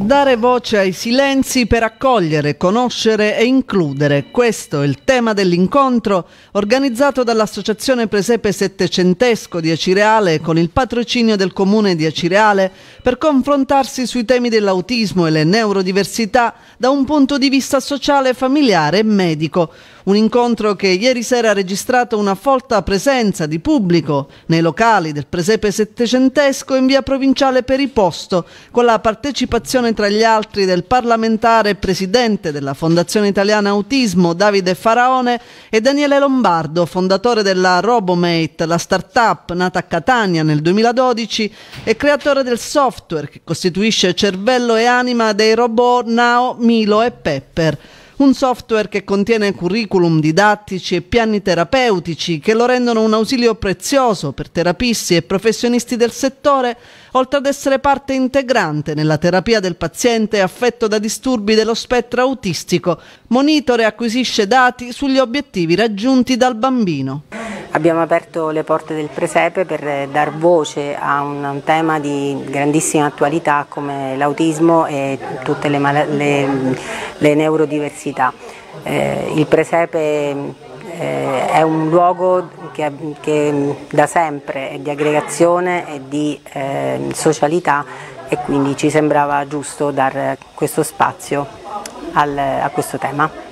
Dare voce ai silenzi per accogliere, conoscere e includere. Questo è il tema dell'incontro organizzato dall'Associazione Presepe Settecentesco di Acireale con il patrocinio del Comune di Acireale per confrontarsi sui temi dell'autismo e le neurodiversità da un punto di vista sociale, familiare e medico. Un incontro che ieri sera ha registrato una folta presenza di pubblico nei locali del Presepe Settecentesco in via provinciale per i posto con la partecipazione dichiarazione tra gli altri del parlamentare e presidente della Fondazione Italiana Autismo Davide Faraone e Daniele Lombardo, fondatore della Robomate, la startup nata a Catania nel 2012 e creatore del software che costituisce cervello e anima dei robot Nao, Milo e Pepper un software che contiene curriculum didattici e piani terapeutici che lo rendono un ausilio prezioso per terapisti e professionisti del settore, oltre ad essere parte integrante nella terapia del paziente affetto da disturbi dello spettro autistico, monitora e acquisisce dati sugli obiettivi raggiunti dal bambino. Abbiamo aperto le porte del presepe per eh, dar voce a un tema di grandissima attualità come l'autismo e tutte le, le, le neurodiversità. Eh, il presepe eh, è un luogo che, che, da sempre è di aggregazione e di eh, socialità e quindi ci sembrava giusto dare questo spazio al, a questo tema.